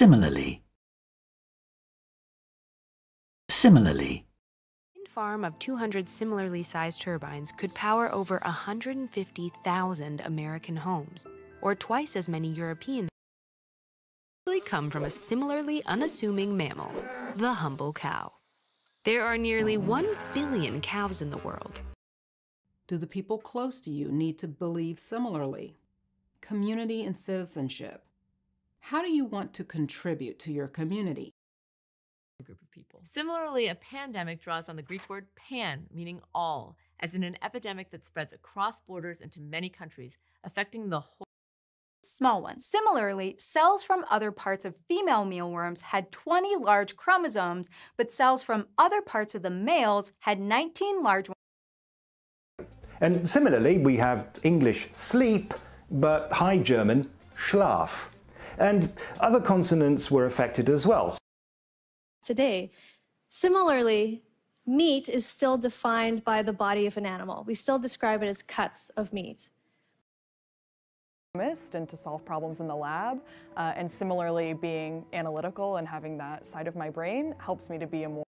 Similarly. Similarly. Wind farm of 200 similarly sized turbines could power over 150,000 American homes, or twice as many European come from a similarly unassuming mammal, the humble cow. There are nearly 1 billion cows in the world. Do the people close to you need to believe similarly? Community and citizenship. How do you want to contribute to your community? Group of people. Similarly, a pandemic draws on the Greek word pan, meaning all, as in an epidemic that spreads across borders into many countries, affecting the whole small ones. Similarly, cells from other parts of female mealworms had 20 large chromosomes, but cells from other parts of the males had 19 large ones. And similarly, we have English sleep, but High German schlaf. And other consonants were affected as well. Today, similarly, meat is still defined by the body of an animal. We still describe it as cuts of meat and to solve problems in the lab. Uh, and similarly, being analytical and having that side of my brain helps me to be a more